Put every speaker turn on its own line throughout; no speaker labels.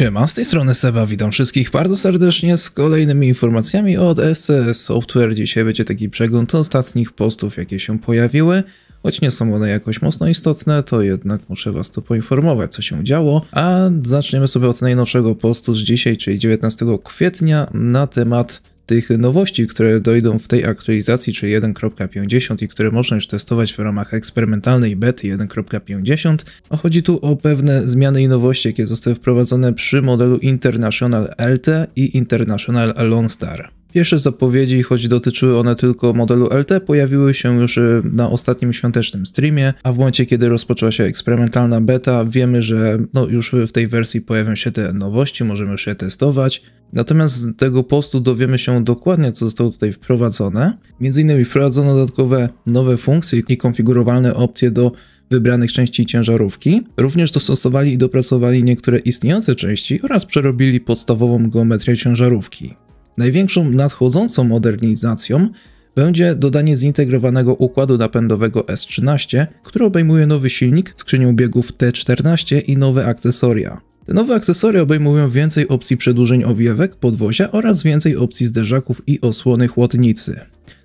Siema, z tej strony Seba, witam wszystkich bardzo serdecznie z kolejnymi informacjami od SCS Software. Dzisiaj będzie taki przegląd ostatnich postów, jakie się pojawiły. Choć nie są one jakoś mocno istotne, to jednak muszę was tu poinformować, co się działo. A zaczniemy sobie od najnowszego postu z dzisiaj, czyli 19 kwietnia, na temat tych nowości, które dojdą w tej aktualizacji, czyli 1.50 i które można już testować w ramach eksperymentalnej bety 1.50, a chodzi tu o pewne zmiany i nowości, jakie zostały wprowadzone przy modelu International LT i International Lone Star. Pierwsze zapowiedzi, choć dotyczyły one tylko modelu LT, pojawiły się już e, na ostatnim świątecznym streamie, a w momencie kiedy rozpoczęła się eksperymentalna beta, wiemy, że no już w tej wersji pojawią się te nowości, możemy już je testować. Natomiast z tego postu dowiemy się dokładnie, co zostało tutaj wprowadzone. Między innymi wprowadzono dodatkowe nowe funkcje i konfigurowalne opcje do wybranych części ciężarówki. Również dostosowali i dopracowali niektóre istniejące części oraz przerobili podstawową geometrię ciężarówki. Największą nadchodzącą modernizacją będzie dodanie zintegrowanego układu napędowego S13, który obejmuje nowy silnik, skrzynię biegów T14 i nowe akcesoria. Te nowe akcesoria obejmują więcej opcji przedłużeń owiewek, podwozia oraz więcej opcji zderzaków i osłony chłodnicy.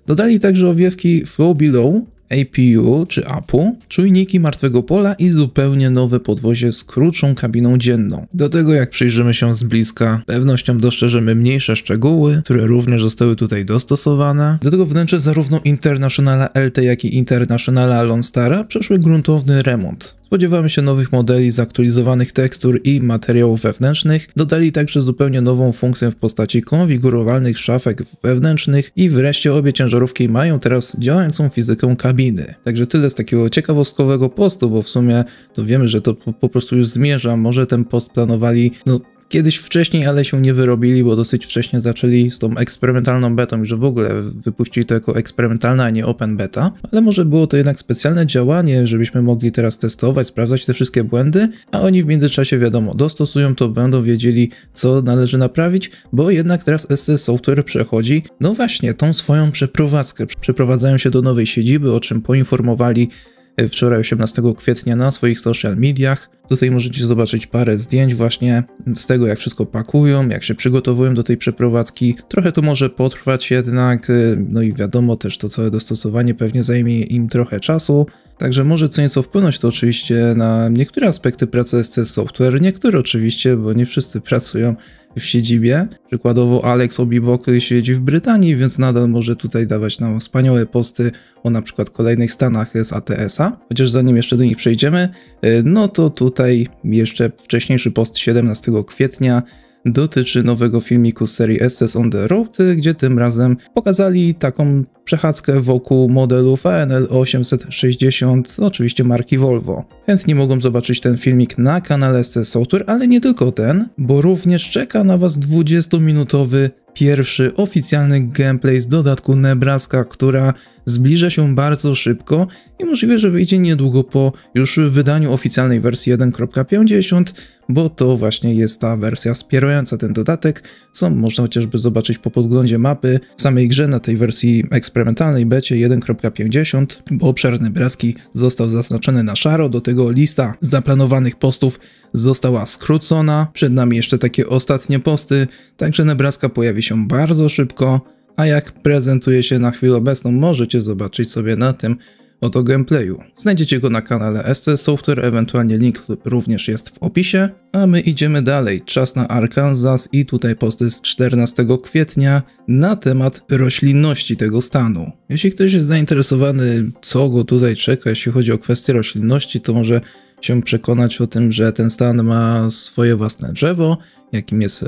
Dodali także owiewki Flow Below APU czy APU, czujniki martwego pola i zupełnie nowe podwozie z krótszą kabiną dzienną. Do tego jak przyjrzymy się z bliska, pewnością dostrzeżemy mniejsze szczegóły, które również zostały tutaj dostosowane. Do tego wnętrze zarówno Internationala LT jak i Internationala Lone Stara przeszły gruntowny remont. Spodziewamy się nowych modeli, zaktualizowanych tekstur i materiałów wewnętrznych. Dodali także zupełnie nową funkcję w postaci konfigurowalnych szafek wewnętrznych i wreszcie obie ciężarówki mają teraz działającą fizykę kabiny. Także tyle z takiego ciekawostkowego postu, bo w sumie to wiemy, że to po, po prostu już zmierza. Może ten post planowali no, kiedyś wcześniej, ale się nie wyrobili, bo dosyć wcześnie zaczęli z tą eksperymentalną betą, że w ogóle wypuścili to jako eksperymentalna, a nie open beta, ale może było to jednak specjalne działanie, żebyśmy mogli teraz testować, sprawdzać te wszystkie błędy, a oni w międzyczasie wiadomo, dostosują to, będą wiedzieli, co należy naprawić, bo jednak teraz SC Software przechodzi, no właśnie, tą swoją przeprowadzkę. Przeprowadzają się do nowej siedziby, o czym poinformowali e, wczoraj 18 kwietnia na swoich social mediach. Tutaj możecie zobaczyć parę zdjęć właśnie z tego, jak wszystko pakują, jak się przygotowują do tej przeprowadzki. Trochę to może potrwać jednak, y, no i wiadomo też to całe dostosowanie pewnie zajmie im trochę czasu. Także może co nieco wpłynąć to oczywiście na niektóre aspekty pracy SC Software, niektóre oczywiście, bo nie wszyscy pracują w siedzibie. Przykładowo Alex Obibok siedzi w Brytanii, więc nadal może tutaj dawać nam wspaniałe posty o na przykład kolejnych stanach z ATS-a. Chociaż zanim jeszcze do nich przejdziemy, y, no to tutaj tutaj jeszcze wcześniejszy post 17 kwietnia dotyczy nowego filmiku z serii SS on the Road, gdzie tym razem pokazali taką przechadzkę wokół modelów ANL 860, oczywiście marki Volvo. Chętnie mogą zobaczyć ten filmik na kanale SS Software, ale nie tylko ten, bo również czeka na Was 20-minutowy pierwszy oficjalny gameplay z dodatku Nebraska, która zbliża się bardzo szybko i możliwe, że wyjdzie niedługo po już wydaniu oficjalnej wersji 1.50, bo to właśnie jest ta wersja wspierająca ten dodatek, co można chociażby zobaczyć po podglądzie mapy w samej grze na tej wersji eksperymentalnej becie 1.50, bo obszerny Nebraski został zaznaczony na szaro, do tego lista zaplanowanych postów została skrócona, przed nami jeszcze takie ostatnie posty, także Nebraska pojawi się bardzo szybko, a jak prezentuje się na chwilę obecną możecie zobaczyć sobie na tym oto gameplayu. Znajdziecie go na kanale SC Software, ewentualnie link również jest w opisie. A my idziemy dalej, czas na Arkansas i tutaj posty z 14 kwietnia na temat roślinności tego stanu. Jeśli ktoś jest zainteresowany co go tutaj czeka, jeśli chodzi o kwestię roślinności, to może się przekonać o tym, że ten stan ma swoje własne drzewo, jakim jest e,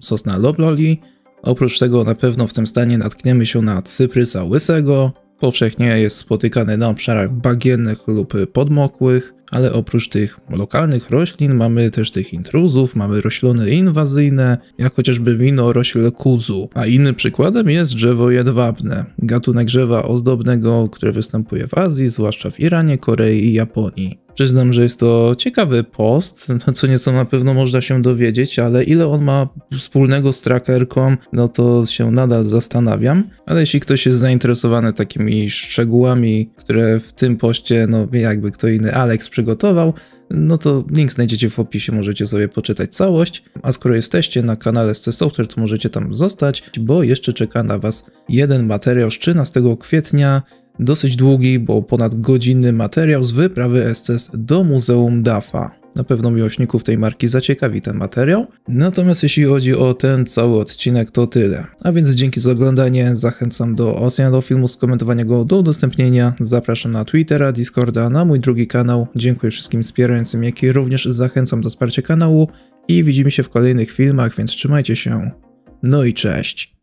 sosna lobloli, Oprócz tego na pewno w tym stanie natkniemy się na cyprysa łysego, powszechnie jest spotykany na obszarach bagiennych lub podmokłych, ale oprócz tych lokalnych roślin mamy też tych intruzów, mamy rośliny inwazyjne, jak chociażby winorośl kuzu. A innym przykładem jest drzewo jedwabne, gatunek drzewa ozdobnego, które występuje w Azji, zwłaszcza w Iranie, Korei i Japonii. Przyznam, że jest to ciekawy post, no, co nieco na pewno można się dowiedzieć, ale ile on ma wspólnego z trackerką, no to się nadal zastanawiam. Ale jeśli ktoś jest zainteresowany takimi szczegółami, które w tym poście, no jakby kto inny Alex przygotował, no to link znajdziecie w opisie, możecie sobie poczytać całość. A skoro jesteście na kanale SC Software, to możecie tam zostać, bo jeszcze czeka na Was jeden materiał z 13 kwietnia Dosyć długi, bo ponad godzinny materiał z wyprawy SCS do Muzeum Dafa. Na pewno miłośników tej marki zaciekawi ten materiał. Natomiast jeśli chodzi o ten cały odcinek, to tyle. A więc dzięki za oglądanie, zachęcam do oceny do filmu, skomentowania go, do udostępnienia. Zapraszam na Twittera, Discorda, na mój drugi kanał. Dziękuję wszystkim wspierającym, jak i również zachęcam do wsparcia kanału. I widzimy się w kolejnych filmach, więc trzymajcie się. No i cześć!